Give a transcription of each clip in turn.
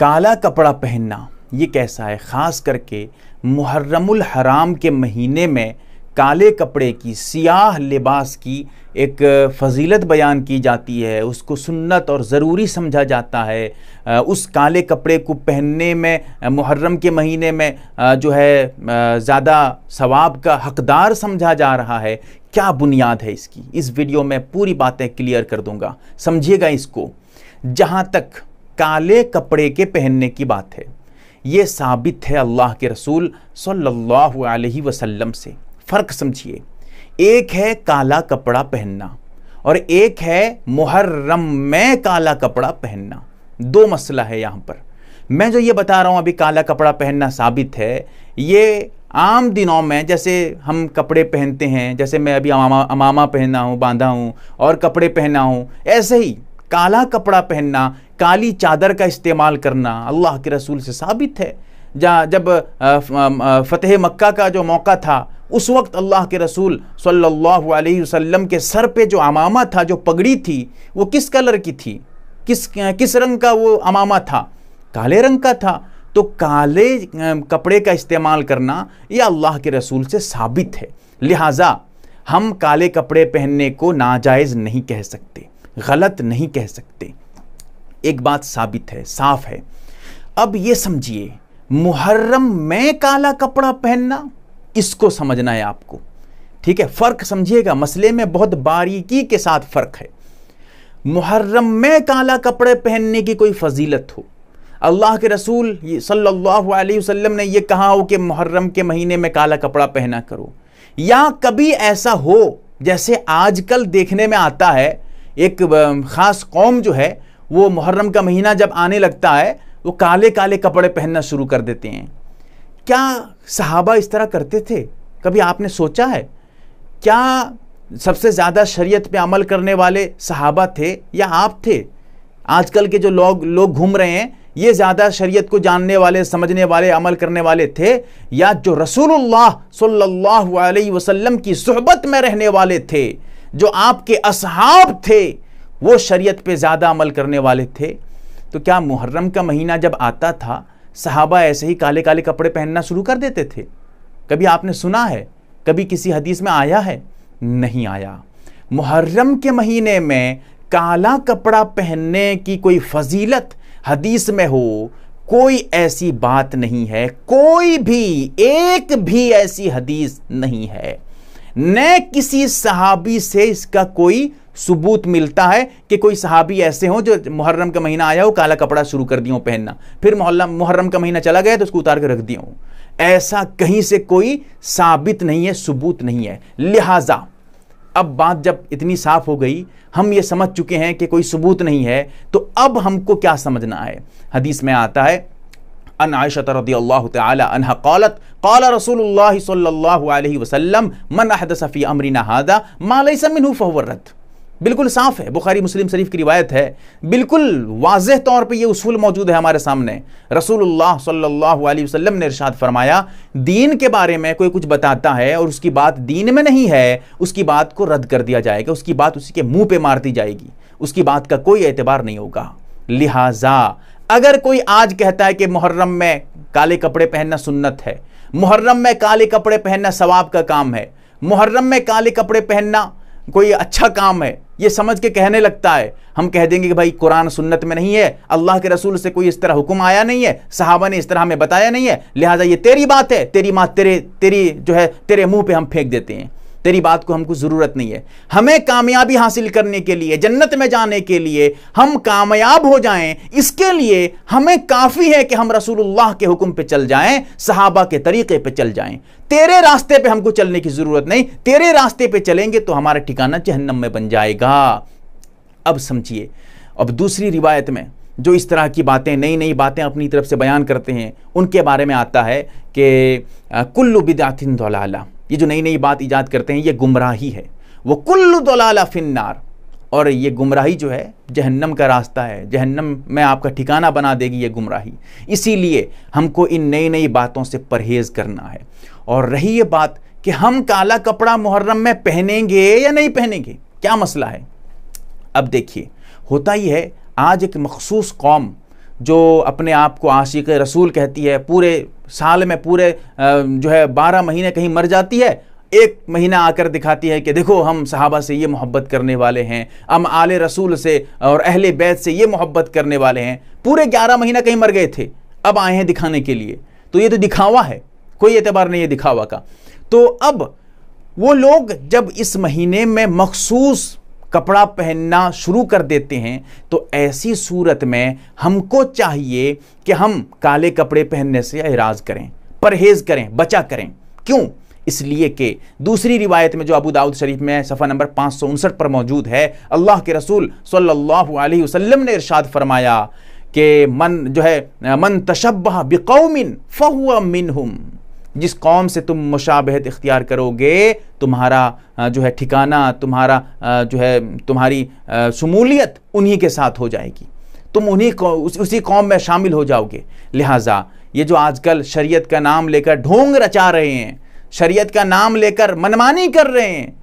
काला कपड़ा पहनना ये कैसा है ख़ास करके मुहर्रमुल हराम के महीने में काले कपड़े की सियाह लिबास की एक फजीलत बयान की जाती है उसको सुन्नत और ज़रूरी समझा जाता है उस काले कपड़े को पहनने में मुहर्रम के महीने में जो है ज़्यादा सवाब का हकदार समझा जा रहा है क्या बुनियाद है इसकी इस वीडियो में पूरी बातें क्लियर कर दूंगा समझिएगा इसको जहाँ तक काले कपड़े के पहनने की बात है ये साबित है अल्लाह के रसूल सल्लल्लाहु अलैहि वसल्लम से फ़र्क समझिए एक है काला कपड़ा पहनना और एक है मुहर्रम में काला कपड़ा पहनना दो मसला है यहाँ पर मैं जो ये बता रहा हूँ अभी काला कपड़ा पहनना साबित है ये आम दिनों में जैसे हम कपड़े पहनते हैं जैसे मैं अभी अमामा अमामा पहना हूँ बांधा हूँ और कपड़े पहना हूँ ऐसे ही काला कपड़ा पहनना काली चादर का इस्तेमाल करना अल्लाह के रसूल से साबित है जहाँ जब फ़तेह मक्का का जो मौका था उस वक्त अल्लाह के रसूल सल्लल्लाहु अलैहि वसल्लम के सर पे जो अमामा था जो पगड़ी थी वो किस कलर की थी किस किस रंग का वो अमामा था काले रंग का था तो काले कपड़े का इस्तेमाल करना ये अल्लाह के रसूल से साबित है लिहाजा हम काले कपड़े पहनने को नाजायज़ नहीं कह सकते गलत नहीं कह सकते एक बात साबित है साफ है अब ये समझिए मुहर्रम में काला कपड़ा पहनना इसको समझना है आपको ठीक है फ़र्क समझिएगा मसले में बहुत बारीकी के साथ फ़र्क है मुहर्रम में काला कपड़े पहनने की कोई फजीलत हो अल्लाह के रसूल सल्लल्लाहु अलैहि वसल्लम ने यह कहा हो कि मुहर्रम के महीने में काला कपड़ा पहना करो या कभी ऐसा हो जैसे आजकल देखने में आता है एक ख़ास कौम जो है वो मुहर्रम का महीना जब आने लगता है वो काले काले कपड़े पहनना शुरू कर देते हैं क्या सहाबा इस तरह करते थे कभी आपने सोचा है क्या सबसे ज़्यादा शरीयत पे अमल करने वाले सहाबा थे या आप थे आजकल के जो लोग लोग घूम रहे हैं ये ज़्यादा शरीयत को जानने वाले समझने वाले अमल करने वाले थे या जो रसूलुल्लाह सल्लल्लाहु अलैहि वसल्लम की सोहबत में रहने वाले थे जो आपके असहाब थे वो शरीयत पे ज़्यादा अमल करने वाले थे तो क्या मुहर्रम का महीना जब आता था सहाबा ऐसे ही काले काले कपड़े पहनना शुरू कर देते थे कभी आपने सुना है कभी किसी हदीस में आया है नहीं आया मुहर्रम के महीने में काला कपड़ा पहनने की कोई फजीलत हदीस में हो कोई ऐसी बात नहीं है कोई भी एक भी ऐसी हदीस नहीं है न किसी सहाबी से इसका कोई सबूत मिलता है कि कोई सहाबी ऐसे हों जो मुहर्रम का महीना आया हो काला कपड़ा शुरू कर दिया पहनना फिर मोहल्ला मुहर्रम का महीना चला गया तो उसको उतार के रख दिया ऐसा कहीं से कोई साबित नहीं है सबूत नहीं है लिहाजा अब बात जब इतनी साफ हो गई हम ये समझ चुके हैं कि कोई सबूत नहीं है तो अब हमको क्या समझना है हदीस में आता है अन आयशत रदी अल्लाह तह कौलत कौल रसूल सल्ला वसलम मन अहद सफ़ी अमरीना हादा मालई समिन फ़हवर रद्द बिल्कुल साफ है बुखारी मुस्लिम शरीफ की रिवायत है बिल्कुल वाज तौर पर यह उसूल मौजूद है हमारे सामने रसूलुल्लाह सल्लल्लाहु अलैहि वसल्लम ने इरशाद फरमाया दीन के बारे में कोई कुछ बताता है और उसकी बात दीन में नहीं है उसकी बात को रद्द कर दिया जाएगा उसकी बात उसी के मुंह पे मार दी जाएगी उसकी बात का कोई एतबार नहीं होगा लिहाजा अगर कोई आज कहता है कि मुहर्रम में काले कपड़े पहनना सुन्नत है मुहर्रम में काले कपड़े पहनना सवाब का काम है मुहर्रम में काले कपड़े पहनना कोई अच्छा काम है ये समझ के कहने लगता है हम कह देंगे कि भाई कुरान सुन्नत में नहीं है अल्लाह के रसूल से कोई इस तरह हुक्म आया नहीं है साहबा ने इस तरह हमें बताया नहीं है लिहाजा ये तेरी बात है तेरी माँ तेरे तेरी जो है तेरे मुंह पे हम फेंक देते हैं तेरी बात को हमको ज़रूरत नहीं है हमें कामयाबी हासिल करने के लिए जन्नत में जाने के लिए हम कामयाब हो जाएं इसके लिए हमें काफ़ी है कि हम रसूलुल्लाह के हुक्म पे चल जाएं सहाबा के तरीके पे चल जाएं तेरे रास्ते पे हमको चलने की ज़रूरत नहीं तेरे रास्ते पे चलेंगे तो हमारा ठिकाना जहन्नम में बन जाएगा अब समझिए अब दूसरी रिवायत में जो इस तरह की बातें नई नई बातें अपनी तरफ से बयान करते हैं उनके बारे में आता है कि कुल्लु बिदातिन दौलाला ये जो नई नई बात ईजाद करते हैं ये गुमराही है वो कुल्लु दलाला फिन्नार और ये गुमराही जो है जहन्नम का रास्ता है जहन्नम में आपका ठिकाना बना देगी ये गुमराही इसीलिए हमको इन नई नई बातों से परहेज़ करना है और रही ये बात कि हम काला कपड़ा मुहर्रम में पहनेंगे या नहीं पहनेंगे क्या मसला है अब देखिए होता ही है आज एक मखसूस कौम जो अपने आप को आशिक रसूल कहती है पूरे साल में पूरे जो है बारह महीने कहीं मर जाती है एक महीना आकर दिखाती है कि देखो हम सहाबा से ये मोहब्बत करने वाले हैं हम आल रसूल से और अहल बैत से ये मोहब्बत करने वाले हैं पूरे ग्यारह महीना कहीं मर गए थे अब आए हैं दिखाने के लिए तो ये तो दिखावा है कोई एतबार नहीं है दिखावा का तो अब वो लोग जब इस महीने में मखसूस कपड़ा पहनना शुरू कर देते हैं तो ऐसी सूरत में हमको चाहिए कि हम काले कपड़े पहनने से एराज करें परहेज़ करें बचा करें क्यों इसलिए कि दूसरी रिवायत में जो अबू दाऊद शरीफ में सफ़ा नंबर पाँच पर मौजूद है अल्लाह के रसूल सल्लल्लाहु अलैहि वसल्लम ने इरशाद फरमाया कि मन जो है मन तशब्बा बिकौमिन फ़हुआ मिनहुम जिस कौम से तुम मुशाबहत इख्तियार करोगे तुम्हारा जो है ठिकाना तुम्हारा जो है तुम्हारी शमूलियत उन्हीं के साथ हो जाएगी तुम उन्हीं उस, उसी कौम में शामिल हो जाओगे लिहाजा ये जो आजकल शरीयत का नाम लेकर ढोंग रचा रहे हैं शरीयत का नाम लेकर मनमानी कर रहे हैं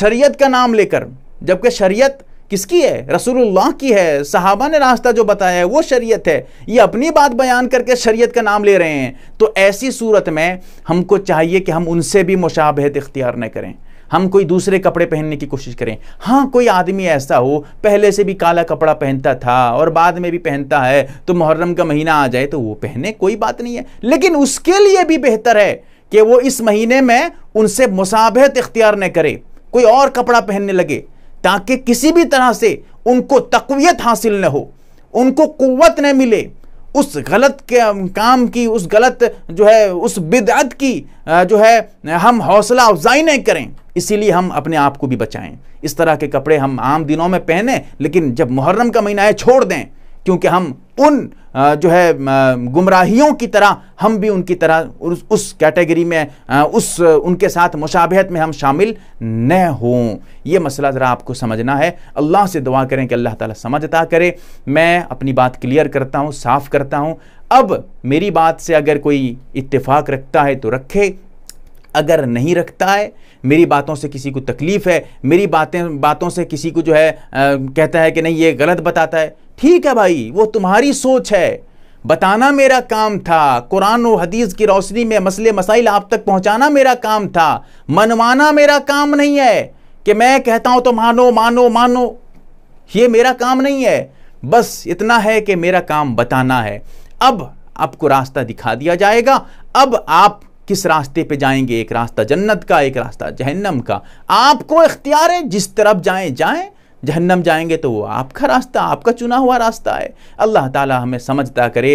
शरीयत का नाम लेकर जबकि शरीयत किसकी है रसूलुल्लाह की है सहाबा ने रास्ता जो बताया है वो शरीयत है ये अपनी बात बयान करके शरीयत का नाम ले रहे हैं तो ऐसी सूरत में हमको चाहिए कि हम उनसे भी मुशाबहत इख्तियार न करें हम कोई दूसरे कपड़े पहनने की कोशिश करें हाँ कोई आदमी ऐसा हो पहले से भी काला कपड़ा पहनता था और बाद में भी पहनता है तो मुहर्रम का महीना आ जाए तो वो पहने कोई बात नहीं है लेकिन उसके लिए भी बेहतर है कि वो इस महीने में उनसे मुसाबहत इख्तियार न करे कोई और कपड़ा पहनने लगे ताकि किसी भी तरह से उनको तकवीत हासिल न हो उनको कुत न मिले उस गलत के काम की उस गलत जो है उस बिदअत की जो है हम हौसला अफजाई नहीं करें इसीलिए हम अपने आप को भी बचाएं इस तरह के कपड़े हम आम दिनों में पहने लेकिन जब मुहर्रम का महीना है छोड़ दें क्योंकि हम उन जो है गुमराहियों की तरह हम भी उनकी तरह उस, उस कैटेगरी में उस उनके साथ मुशाबहत में हम शामिल न हों ये मसला ज़रा आपको समझना है अल्लाह से दुआ करें कि अल्लाह ताला समझता करे मैं अपनी बात क्लियर करता हूँ साफ़ करता हूँ अब मेरी बात से अगर कोई इत्तेफाक रखता है तो रखे अगर नहीं रखता है मेरी बातों से किसी को तकलीफ़ है मेरी बातें बातों से किसी को जो है आ, कहता है कि नहीं ये गलत बताता है ठीक है भाई वो तुम्हारी सोच है बताना मेरा काम था कुरान और हदीस की रोशनी में मसले मसाइल आप तक पहुंचाना मेरा काम था मनवाना मेरा काम नहीं है कि मैं कहता हूं तो मानो मानो मानो ये मेरा काम नहीं है बस इतना है कि मेरा काम बताना है अब आपको रास्ता दिखा दिया जाएगा अब आप किस रास्ते पे जाएंगे एक रास्ता जन्नत का एक रास्ता जहन्नम का आपको इख्तियार है जिस तरफ जाएं जाएं जहन्नम जाएंगे तो वो आपका रास्ता आपका चुना हुआ रास्ता है अल्लाह ताला हमें समझता करे